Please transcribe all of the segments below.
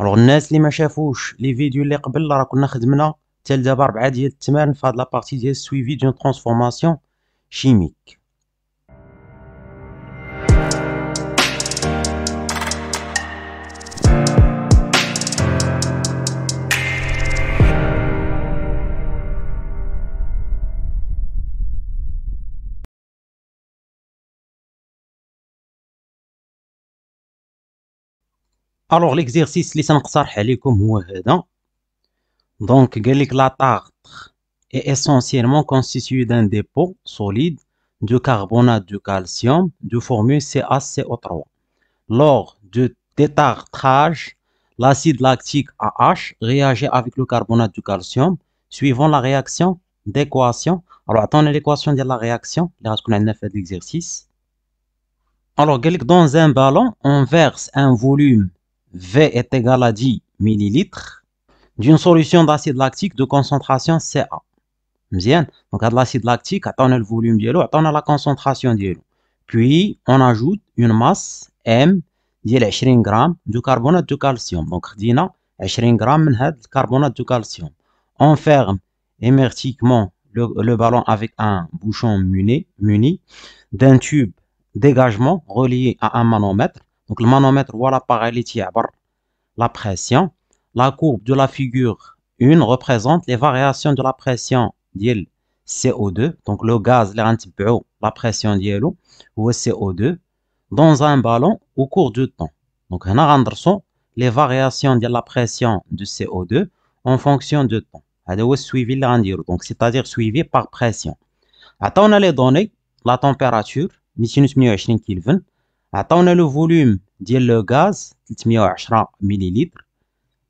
الوغ الناس اللي ما شافوش لي فيديو اللي قبل راه كنا خدمنا حتى لدابا ربعة ديال التمارين في هاد لابارتي ديال سويفي دون ترانسفورماسيون شيميك Alors l'exercice l'essentiel سنقترح le dit. est essentiellement constituée d'un dépôt solide du carbonate du calcium de formule CaCO3 lors du détartrage l'acide lactique AH réagit avec le carbonate du calcium suivant la réaction d'équation alors attendez l'équation de la réaction là qu'on a Alors l'exercice alors dans un ballon on verse un volume V est égal à 10 ml d'une solution d'acide lactique de concentration CA. Donc, à l'acide lactique, on le volume d'eau, on a la concentration l'eau. Puis, on ajoute une masse M de 20 de de carbonate de calcium. Donc a 20 g de de de de On le, ballon avec un bouchon muni, muni d'un tube dégagement relié à un manomètre donc le manomètre voilà l'appareil qui la pression. La courbe de la figure 1 représente les variations de la pression du CO2, donc le gaz, la pression du ou CO2, dans un ballon au cours du temps. Donc on a les variations de la pression du CO2 en fonction du temps. donc c'est-à-dire suivi par pression. Attends, on a les données, la température, Kelvin, Attends, le volume, dit le gaz, 8 mH3 ml.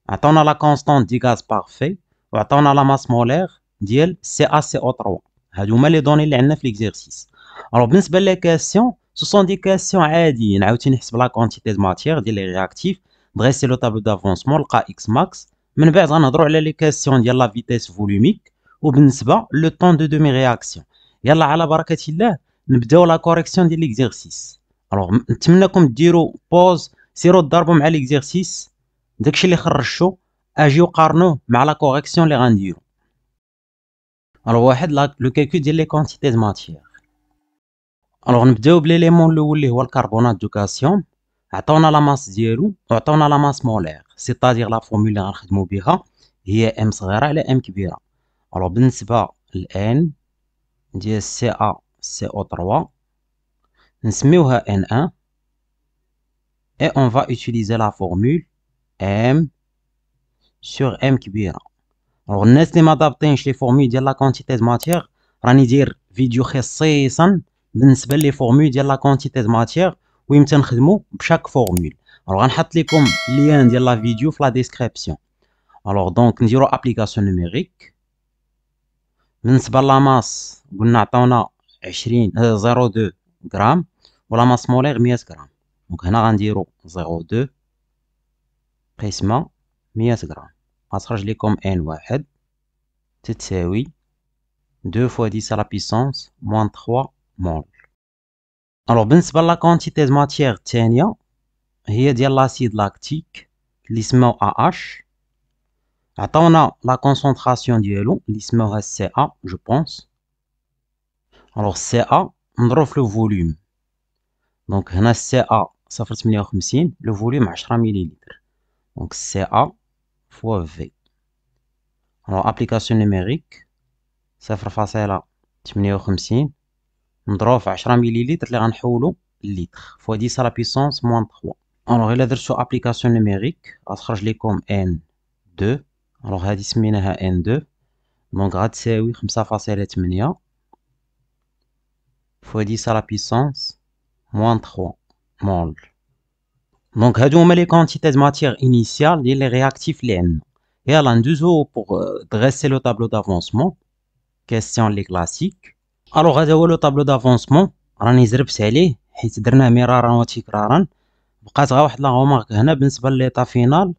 Attends, la constante des gaz parfait. Attends, la masse molaire, dit le CaCO3. Je vais vous donner les NF l'exercice. Alors, les questions, ce sont des questions à aider. On la quantité de matière, dit le réactif. Dressez le tableau d'avancement, le KX max. Mais on a droit à les questions, de la vitesse volumique. Ou bien, le temps de demi-réaction. Et là, à la barre qu'il est, on a la correction de l'exercice. الوغ نتمنىكم ديروا بوز سيروا تضربوا مع ليكزيرسيس داكشي اللي خرجتو اجيو قارنوه مع لا كوريكسيون اللي غنديرو الوغ واحد لو كالكول ديال لي كونتيتي د ماتيير الوغ نبداو بليليمون الاول اللي هو الكربونات دو كاسيون عطاونا لا ماس ديالو وعطاونا لا ماس مولير سيتادير لا فورمول اللي غنخدمو بها هي ام صغيره على ام كبيره الوغ بالنسبه لان ديال سي ا سي او 3 نسميوها N1 et on va utiliser la formule M sur M كبيرة alors الناس اللي ما ضابطينش لي فورمول ديال لا كونتيتي دو ماتيغ راني ندير فيديو خصيصا بالنسبه لي فورمول ديال لا كونتيتي دو Nous ويمتى نخدمو بشاك فورمول alors غنحط لكم ليان ديال لا فيديو في لا ديسكريبسيون alors دونك نديرو Nous نوميريك بالنسبه لا قلنا عطاونا 20 02 غرام la masse مولير 100 غرام دونك هنا غنديرو 0.2 قسمه 100 غرام غتخرج لكم ان واحد تتساوي 2 fois 10 à la puissance moins 3 mol. Alors, ben, la quantité de matière ténia, il y a l'acide lactique, l'ismo AH. Attends, on a la concentration du l'ismo CA je pense. Alors, CA, on trouve le volume. Donc, on a CA, ça fait de Le volume, 8 millilitres. Donc, CA fois V. Alors, application numérique, ça fait 8 millions de chumsin. On trouve 8 millilitres, ça fait 8 litres. 10 à la puissance moins 3. Alors, on application numérique. On va changer comme N2. Alors, on va N2. Donc, ca va oui, ça 10 à la puissance moins 3 mol. Donc, on les quantités de matière initiale et les réactifs n Et à a pour euh, dresser le tableau d'avancement, question les classiques. Alors, on le tableau d'avancement. راني زرب سالي the mirror مرارا on بقات غير واحد la غومارك هنا بالنسبه لي فينال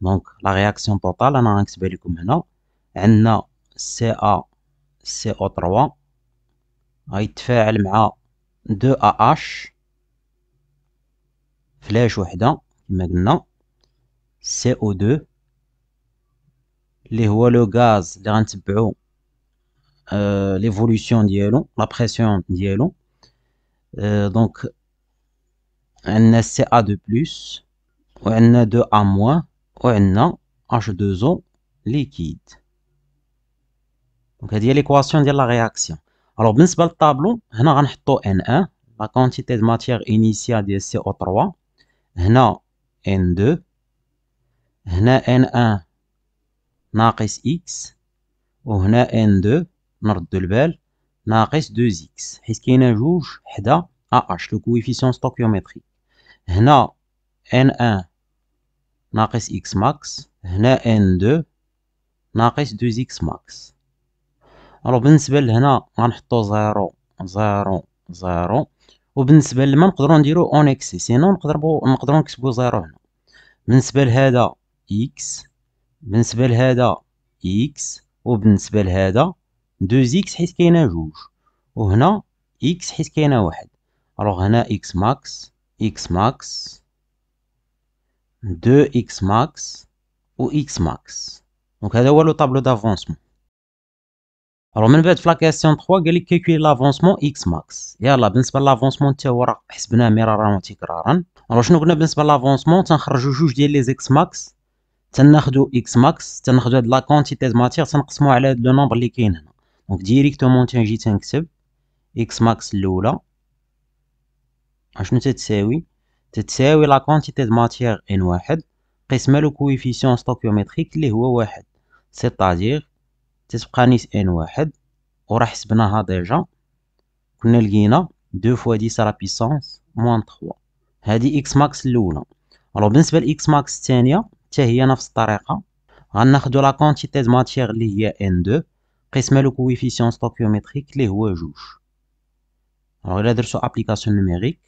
donc, la réaction totale, on va l'expliquer maintenant. On a Ca, 3 qui se réactifient 2Ah, flèche 1, maintenant, CO2, les est le gaz qui va nous apporter l'évolution de la pression de Donc, on a Ca de plus, on 2A moins, ou H2O liquide. Donc, c'est l'équation de la réaction. Alors, nous avons tableau. Nous N1, la quantité de matière initiale de CO3. Nous N2. Nous N1 qui X. Et nous N2, nous avons 2X. Ce y a un ah, h le coefficient stoichiométrique. Nous N1. ناقص إكس ماكس هنا ان دو ناقص دوز إكس ماكس ألو بالنسبة لهنا غنحطو زيرو زيرو زيرو وبالنسبة لما نقدرو نديرو اون إكس سينو نقدرو نقدرو نكتبو زيرو هنا بالنسبة لهذا إكس بالنسبة لهذا إكس وبالنسبة لهذا دوز إكس حيت كاينة جوج وهنا إكس حيت كاينة واحد ألوغ هنا إكس ماكس إكس ماكس 2x max ou x max. Donc, c'est le tableau d'avancement. Alors, on va faire la question 3, quel est calculer l'avancement x max. Et là, on va l'avancement de hein. bien un on va faire Alors, si on va faire l'avancement, on va faire les x max, on va faire x max, on va de la quantité de matière, on va faire le nombre de Donc, directement, on va faire x max l'oula. On va faire تتساوي لا كونتيتي دو ماتيير ان واحد قسمة لو كويفيسيون ستوكيومتريك اللي هو واحد سيتادير تتبقى نيس ان واحد وراح حسبناها ديجا كنا لقينا دو فوا ديس على بيسونس موان تخوا هادي اكس ماكس الاولى الو بالنسبه لاكس ماكس الثانيه حتى هي نفس الطريقه غناخدو لا كونتيتي دو ماتيير اللي هي ان دو قسمه لو كويفيسيون ستوكيومتريك اللي هو جوج الو الا درتو ابليكاسيون نوميريك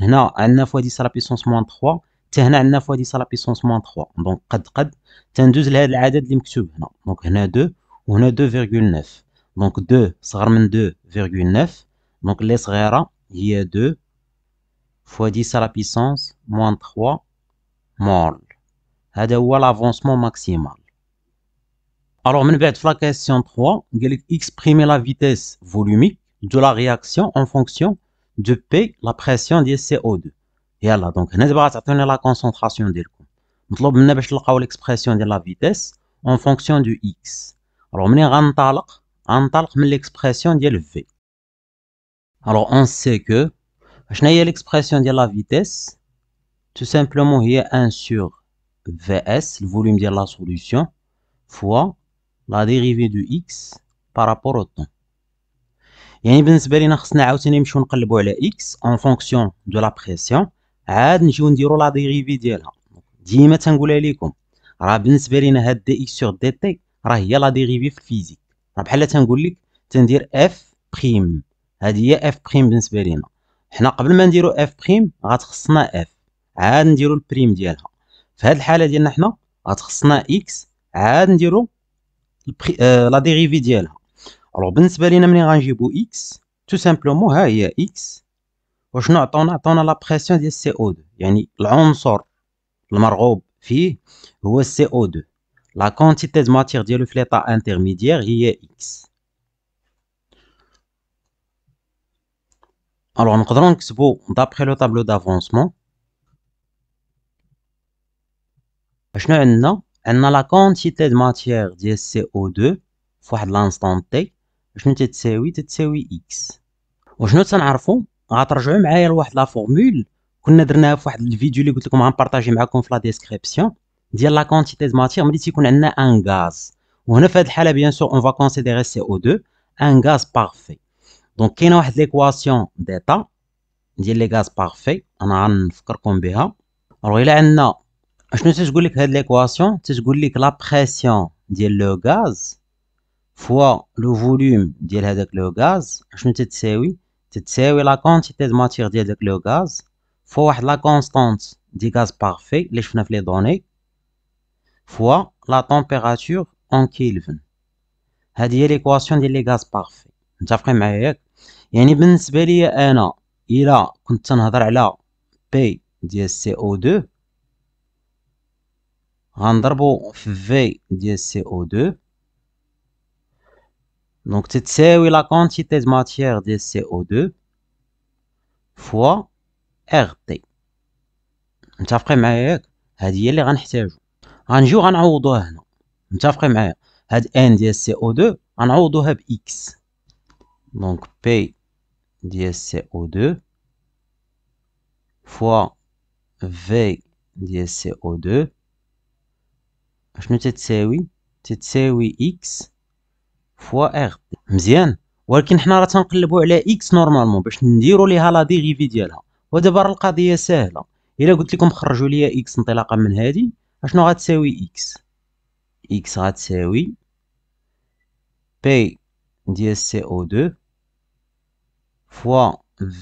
هنا عندنا فوا 10 à la puissance moins 3 حتى هنا عندنا فوا 10 la بيسونس موان 3 donc قد قد تندوز لهذا العدد اللي مكتوب هنا دونك هنا 2 وهنا 2.9 donc 2 صغر من 2.9 donc اللي صغيره هي 2 فوا 10 à la puissance moins 3 مول هذا هو لافونسمون ماكسيمال Alors, on va la question 3. Exprimer la vitesse volumique de la réaction en fonction de P, la pression de CO2. Voilà, donc, pas va attendre la concentration de l'eau. à l'expression de la vitesse en fonction du X. Alors, nous devons l'expression de V. Alors, on sait que, j'ai l'expression de la vitesse, tout simplement, il y a 1 sur Vs, le volume de la solution, fois la dérivée du X par rapport au temps. يعني بالنسبه لينا خصنا عاوتاني نمشيو نقلبوا على اكس اون فونكسيون دو لا بريسيون عاد نجيو نديرو لا ديريفي ديالها ديما تنقولها لكم راه بالنسبه لينا هاد دي اكس سور دي تي راه هي لا ديريفي في الفيزيك راه بحال تنقول لك تندير اف بريم هادي هي اف بريم بالنسبه لينا حنا قبل ما نديرو اف بريم غتخصنا اف عاد نديرو البريم ديالها في هاد الحاله ديالنا حنا غتخصنا اكس عاد نديرو لا آه، ديريفي ديالها Alors, nous avons dit que nous avons X, tout simplement, il y a X. Nous avons attendu la pression de CO2. Il y a un sort, le marob, qui est CO2. La quantité de matière de l'état intermédiaire est X. Alors, nous avons d'après le tableau d'avancement, nous avons attendu la quantité de matière de CO2 fois l'instant T. شنو تتساوي تتساوي اكس وشنو تنعرفوا غترجعوا معايا لواحد لا فورمول كنا درناها في واحد الفيديو اللي قلت لكم غنبارطاجي معكم في لا ديسكريبسيون ديال لا كونتيتي د ماتير ملي تيكون عندنا ان غاز وهنا في هذه الحاله بيان سور اون فا كونسيديري سي او 2 ان غاز بارفي دونك كاينه واحد ليكواسيون ديتا ديال لي غاز بارفي انا غنفكركم بها الوغ الا عندنا شنو تتقول لك هاد ليكواسيون تتقول لك لا بريسيون ديال لو غاز fois le volume de l'électricité le gaz, je me suis oui, la quantité de matière de l'électricité gaz, fois la constante du gaz parfait, les fins les données, fois la température en Kelvin cest l'équation du gaz parfait. Je eh il donc, oui la quantité de matière de CO2 fois RT. on معايا ياك؟ هادي هي On غنحتاجو. غنجيو غنعوضوها هنا. متفقين معايا؟ هاد N de CO2 غنعوضوها ب X. Donc, P de CO2 fois V de CO2 oui, تتساوي؟ oui X فوا اغ مزيان ولكن حنا راه تنقلبوا على اكس نورمالمون باش نديروا ليها لا ديريفي ديالها ودابا راه القضيه ساهله الا قلت لكم خرجوا لي اكس انطلاقا من هذه اشنو غتساوي اكس اكس غتساوي بي ديال سي او 2 فوا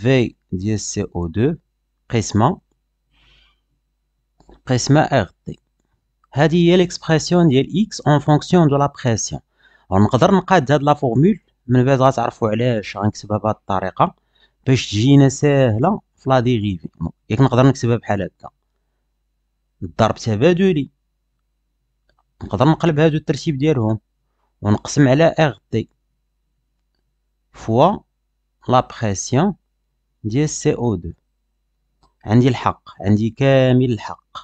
في ديال سي او 2 قسمه قسمه ار تي هذه هي ليكسبرسيون ديال اكس اون فونكسيون دو لا بريسيون ونقدر نقاد هاد لا فورمول من بعد غتعرفوا علاش غنكتبها بهاد الطريقه باش تجينا ساهله في لا ديغيفي ياك نقدر نكتبها بحال هكا الضرب تبادلي نقدر نقلب هادو الترتيب ديالهم ونقسم على ار دي فوا لا بريسيون ديال سي او دو عندي الحق عندي كامل الحق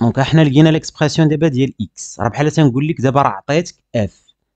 دونك حنا لقينا ليكسبرسيون دابا ديال اكس راه بحال تنقول لك دابا راه عطيتك اف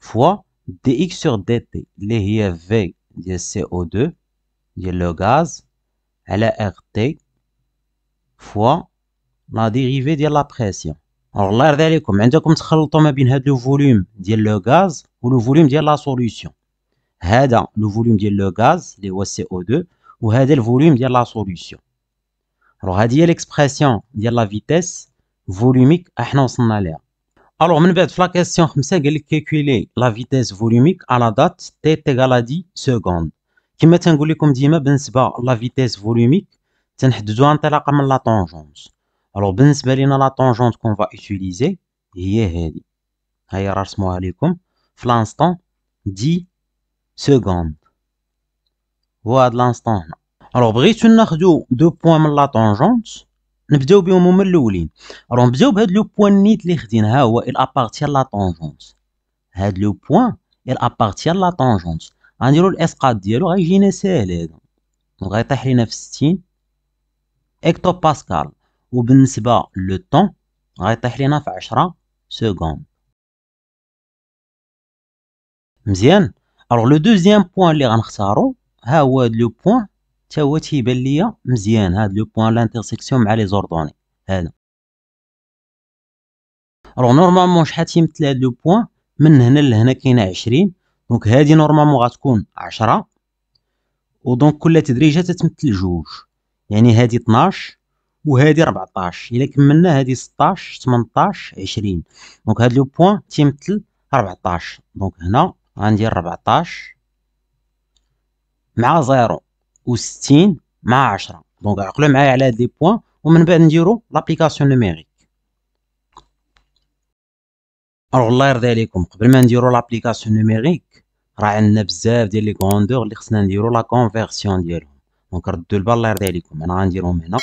fois dx sur dt, les v de CO2, de le gaz, elle la RT, fois la dérivée de la pression. Alors là, comme le volume de le gaz ou le volume de la solution. Hada, le volume de le gaz, le CO2, ou hada, le volume de la solution. Alors, hada, l'expression de la vitesse volumique, à l'air. Alors, on va la question 5, calculer la vitesse volumique à la date t égale à 10 secondes. Qui met comme ben, la vitesse volumique, c'est la tangente. Alors, ben la tangente qu'on va utiliser, c'est y a, il l'instant. tangente. deux points la il نبداو بهم هما الاولين راه نبداو بهاد لو بوان نيت اللي خدينا ها هو ال ابارتيان لا طونجونس هاد لو بوان ال ابارتيان لا طونجونس غنديرو الاسقاط ديالو غيجينا ساهل هذا غيطيح لينا في 60 اكتو باسكال وبالنسبه لو طون غيطيح لينا في 10 سكوند مزيان الوغ لو دوزيام بوان اللي غنختارو ها هو هاد لو بوان حتى هو تيبان ليا مزيان هاد لو بوان لانتيرسيكسيون مع لي زوردوني هذا الوغ نورمالمون شحال تيمثل هاد لو بوان من هنا لهنا كاينه 20 دونك هادي نورمالمون غتكون عشرة ودونك كل تدريجه تتمثل جوج يعني هادي 12 وهادي 14 الا كملنا هادي 16 18 20 دونك هاد لو بوان تيمثل 14 دونك هنا غندير 14 مع زيرو وستين مع عشرة دونك عقلوا معايا على هاد لي بوان ومن بعد نديرو لابليكاسيون نوميريك الوغ الله يرضي عليكم قبل ما نديرو لابليكاسيون نوميريك راه عندنا بزاف ديال لي كوندور اللي خصنا نديرو لا كونفيرسيون ديالهم دونك ردوا البال الله يرضي عليكم انا غنديرهم هنا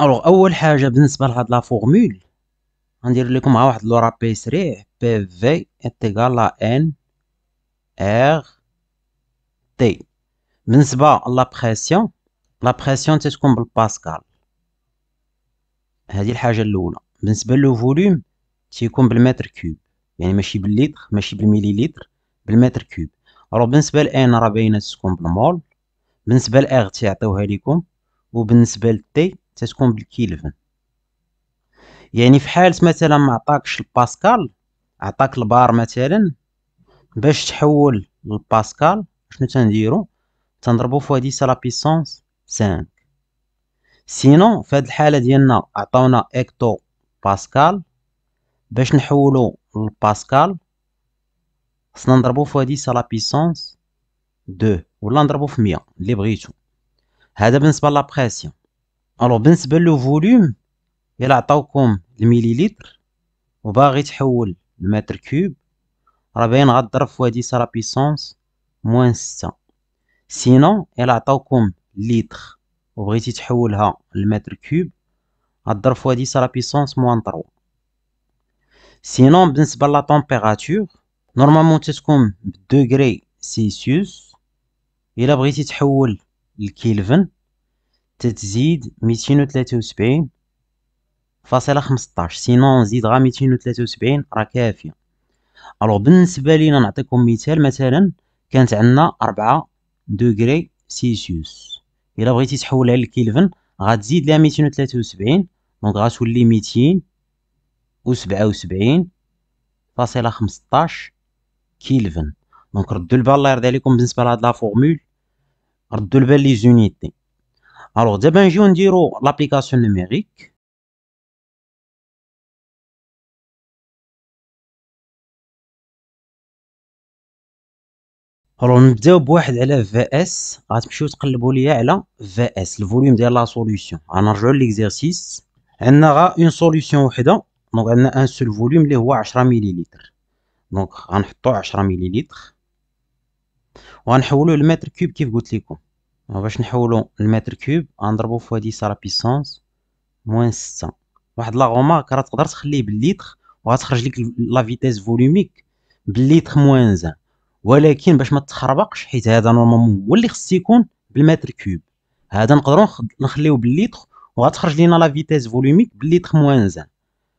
الوغ اول حاجه بالنسبه لهاد لا فورمول غندير لكم ها واحد لورابي سريع بي في اتيكال لا ان ار تي بالنسبه لا لابريسيون تتكون بالباسكال هذه الحاجه الاولى بالنسبه لو فوليوم تيكون بالمتر كوب يعني ماشي باللتر ماشي بالمليلتر بالمتر كوب الو بالنسبه لان راه باينه تتكون بالمول بالنسبه لاغ تيعطيوها لكم وبالنسبه للتي تتكون بالكيلفن يعني في حاله مثلا ما عطاكش الباسكال عطاك البار مثلا باش تحول للباسكال شنو تنديرو Sandra boit 10 à la puissance 5. Sinon, faites hal d'iana à tona hecto pascal. Beshn poulon pascal. Sandra boit 10 à la puissance 2. Vous l'entraînez bien, libre et tout. Ça c'est bien la pression. Alors, ben c'est le volume. Il a été au comme le millilitre. Vous devez convertir le mètre cube. Alors, ben Sandra boit 10 à la puissance moins 100. سينو الا عطاوكم لتر وبغيتي تحولها لمتر كوب هاد في هادي لا بيسونس موان 3 سينون بالنسبه لا طومبيراتور نورمالمون تتكون بدوغري سيسيوس الا بغيتي تحول لكيلفن تتزيد ميتين و تلاتة فاصله خمسطاش سينون نزيد غا ميتين و تلاتة راه كافيه الوغ بالنسبه لينا نعطيكم مثال مثلا كانت عندنا 4 دوغري سيسيوس الا بغيتي تحولها للكلفن غتزيد لها 273 دونك غتولي 277 فاصله 15 كيلفن دونك ردوا البال الله يرضي عليكم بالنسبه لهاد لا فورمول ردوا البال لي زونيتي الوغ دابا نجيو نديرو لابليكاسيون نوميريك الو نبداو بواحد على في اس غتمشيو تقلبوا ليا على في اس الفوليوم ديال لا سوليوشن غنرجعوا ليكزيرسيس عندنا غا اون سوليوشن وحده دونك عندنا ان سول فوليوم اللي هو 10 مليليتر دونك غنحطو 10 مليليتر وغنحولوه لمتر كوب كيف قلت لكم آه، باش نحولو للمتر كوب غنضربو فوا 10 سارا بيسونس موان 6 واحد لا غومارك راه تقدر تخليه بالليتر وغتخرج لك لا فيتيس فوليوميك بالليتر موان 1 ولكن باش ما تخربقش حيت هذا نورمالمون هو اللي خص يكون بالمتر كوب هذا نقدروا نخليوه بالليتر وغتخرج لينا لا فيتيس فوليميك بالليتر موان زان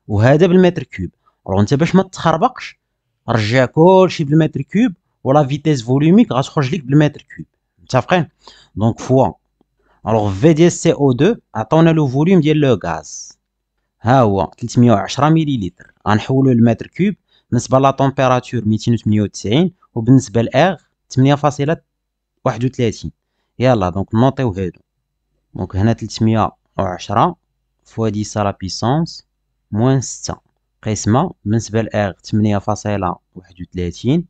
وهذا بالمتر كوب راه انت باش ما تخربقش رجع كلشي بالمتر كوب ولا فيتيس فوليميك غتخرج لك بالمتر كوب متفقين دونك فوا الوغ في ديال سي او 2 عطونا لو فوليوم ديال لو غاز ها هو 310 مليلتر غنحولو لمتر كوب بالنسبه لا طومبيراتور 298 وبالنسبه لاغ 8.31 يلا دونك نوطيو هادو دونك هنا 310 فوا 10 لا بيسونس موان 6 قسمه بالنسبه لاغ 8.31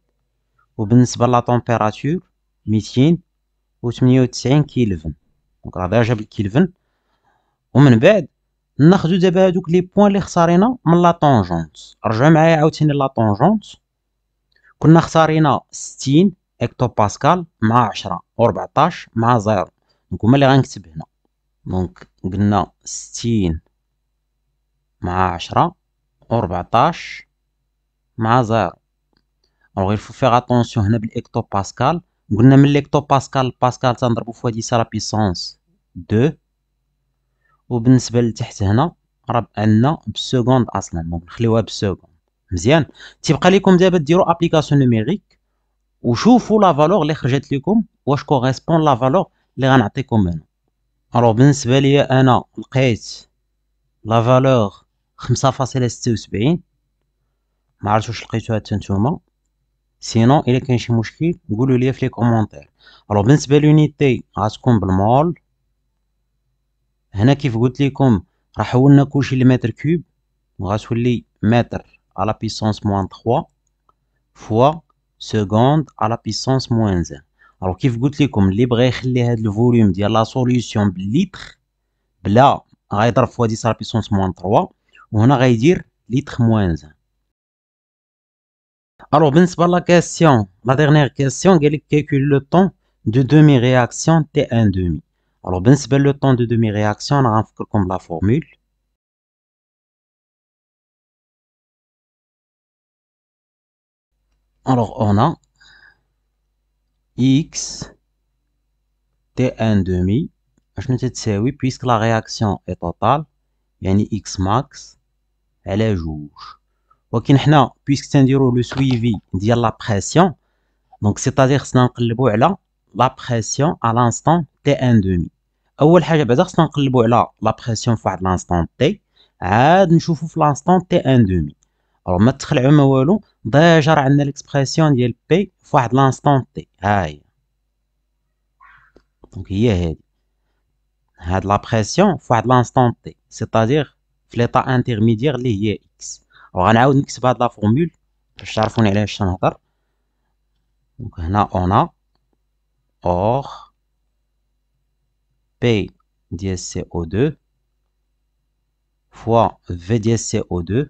وبالنسبه لا طومبيراتور 298 كيلفن دونك راه جاب الكيلفن ومن بعد ناخذ دابا هادوك لي بوين اللي خسرينا من لا طونجونت رجع معايا عاوتاني لا طونجونت كنا خسارينا 60 هكتو باسكال مع 10 و14 مع 0 دونك هما اللي غنكتب هنا دونك قلنا 60 مع 10 و14 مع 0 الوغ يلفو فيغ اتونسيون هنا بالهكتو باسكال قلنا من الهكتو باسكال باسكال تنضربو فوا 10 لا بيسونس 2 وبالنسبه لتحت هنا راه عندنا بسكوند اصلا دونك نخليوها بسكوند مزيان تيبقى لكم دابا ديروا ابليكاسيون نوميريك وشوفوا لا فالور اللي خرجت لكم واش كوريسبون لا فالور اللي غنعطيكم منه الو بالنسبه ليا انا لقيت لا فالور 5.76 ما عرفتش واش لقيتوها حتى نتوما سينو الا كاين شي مشكل قولوا لي في لي كومونتير الو بالنسبه لونيتي غتكون بالمول هنا كيف قلت لكم راح حولنا كلشي لمتر كوب وغتولي متر à la puissance moins 3 fois seconde à la puissance moins 1. Alors, qui vous goûtez comme libre le volume dire la solution litre, bla, dire fois 10 à la puissance moins 3, on va dire litre moins 1. Alors, la question, la dernière question, quel calcule le temps de demi-réaction T1 demi. Alors, le temps de demi-réaction, on a comme la formule. Alors, on a x t1 demi. Je me dis c'est oui, puisque la réaction est totale. Il y a une x max. Elle est rouge. donc maintenant, puisque c'est le suivi, il la pression. Donc, c'est-à-dire que c'est un peu là. La pression à l'instant t1 demi. اول حاجه بعدا خصنا نقلبوا على لا بريسيون فواحد لانستانت تي عاد نشوفوا في لانستانت تي Déjà, on a l'expression de P fois de l'instant T. Donc, il y a la pression fois de l'instant T. C'est-à-dire, l'état intermédiaire est X. Alors, on a une de la formule. Je vais vous donner un Donc, on a Or P CO2 fois V CO2.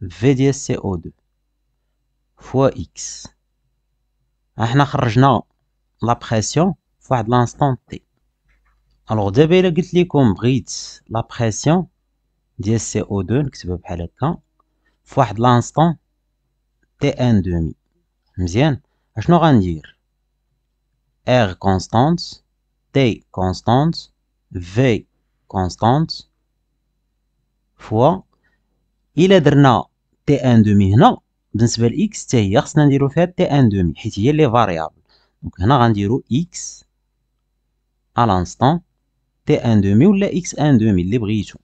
v co 2 fois x. Je ah, ne la pression fois de l'instant t. Alors je vais le mettre comme La pression co 2 le temps fois de l'instant t un demi. Je vais dire R constante, t constante, V constante fois الا درنا تي ان دومي هنا بالنسبه لاكس حتى هي خصنا نديرو فيها تي ان دومي حيت هي لي فاريابل دونك هنا غنديرو اكس على انستان تي ان دومي ولا اكس ان دومي اللي بغيتو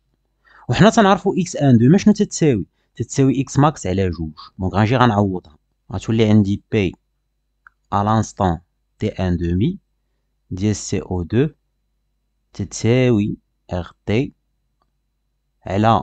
وحنا تنعرفو اكس ان دومي شنو تتساوي تتساوي اكس ماكس على جوج دونك غنجي غنعوضها غتولي عندي بي على انستان تي ان دومي ديال سي او دو تتساوي ار تي على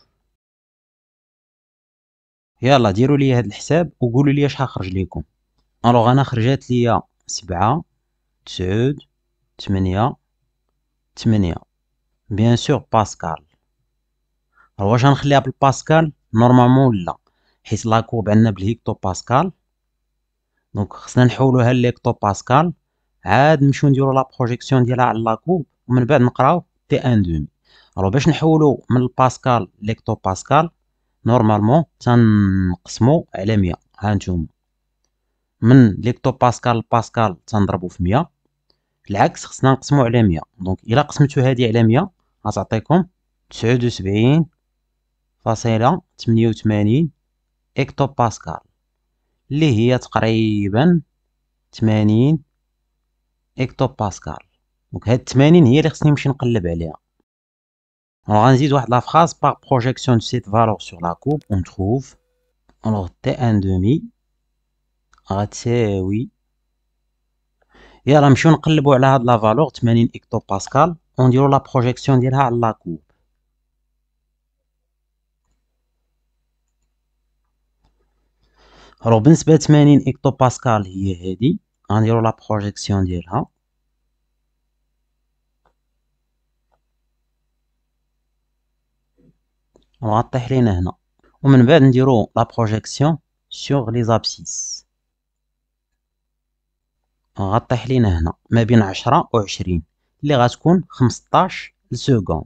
يلا ديروا لي هذا الحساب وقولوا لي شحال خرج لكم الوغ انا خرجت لي سبعة تسعود تمنية تمنية بيان سور باسكال واش غنخليها بالباسكال نورمالمون لا حيت لاكوب عندنا بالهيكتو باسكال دونك خصنا نحولوها لهيكتو باسكال عاد نمشيو نديرو لا بروجيكسيون ديالها على لاكوب ومن بعد نقراو تي ان دومي الو باش نحولو من الباسكال لهيكتو باسكال نورمالمون تنقسمو على مية هانتوما من ليكتو باسكال باسكال تنضربو في مية العكس خصنا نقسمو على مية دونك الا قسمتو هادي على مية غتعطيكم تسعود وسبعين فاصلة تمنية وتمانين اكتو باسكال اللي هي تقريبا تمانين اكتو باسكال دونك هاد التمانين هي اللي خصني نمشي نقلب عليها Alors, on va la phrase par projection de cette valeur sur la courbe. On trouve. Alors, T1 demi. Euh, oui. Et alors, si on va la valeur, 80 hectopascal, on dira la projection de la courbe. Alors, 80 hectopascal, il on a la projection de la courbe. ونغطيه لينا هنا ومن بعد نديرو لا بروجيكسيون سور لي زابسيس غطيح لينا هنا ما بين عشرة و عشرين اللي غتكون خمسطاش لسكوند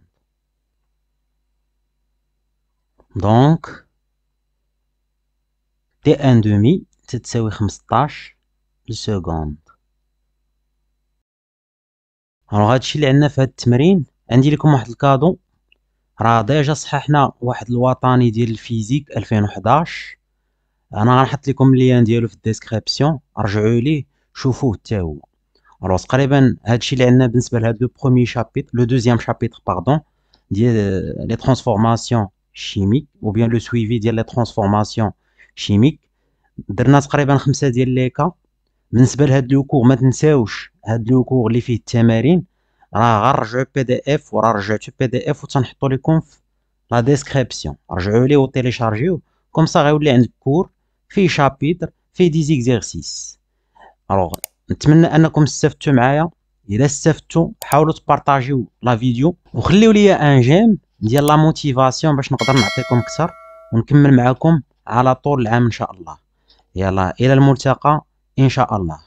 دونك دي ان دومي تتساوي خمسطاش لسكوند الوغ هادشي اللي عندنا في هاد التمرين عندي لكم واحد الكادو راه ديجا صححنا واحد الوطني ديال الفيزيك 2011 انا غنحط لكم اللين ديالو في الديسكريبسيون رجعوا ليه شوفوه حتى هو الوغ تقريبا هادشي اللي عندنا بالنسبه لهاد لو برومي شابيت لو دوزيام شابيت باردون ديال لي ترانسفورماسيون شيميك او بيان لو سويفي ديال لي ترانسفورماسيون شيميك درنا تقريبا خمسة ديال لي كا بالنسبه لهاد لو كور ما تنساوش هاد لو كور اللي فيه التمارين راه غنرجعو بي دي اف وراه رجعتو بي دي اف وتنحطو ليكم في لا ديسكريبسيون رجعوا ليه وتيليشارجيو كوم سا غيولي عندك كور فيه شابيتر فيه دي زيكزيرسيس الوغ نتمنى انكم استفدتوا معايا الا استفدتوا حاولوا تبارطاجيو لا فيديو وخليو ليا ان جيم ديال لا موتيفاسيون باش نقدر نعطيكم اكثر ونكمل معاكم على طول العام ان شاء الله يلا الى الملتقى ان شاء الله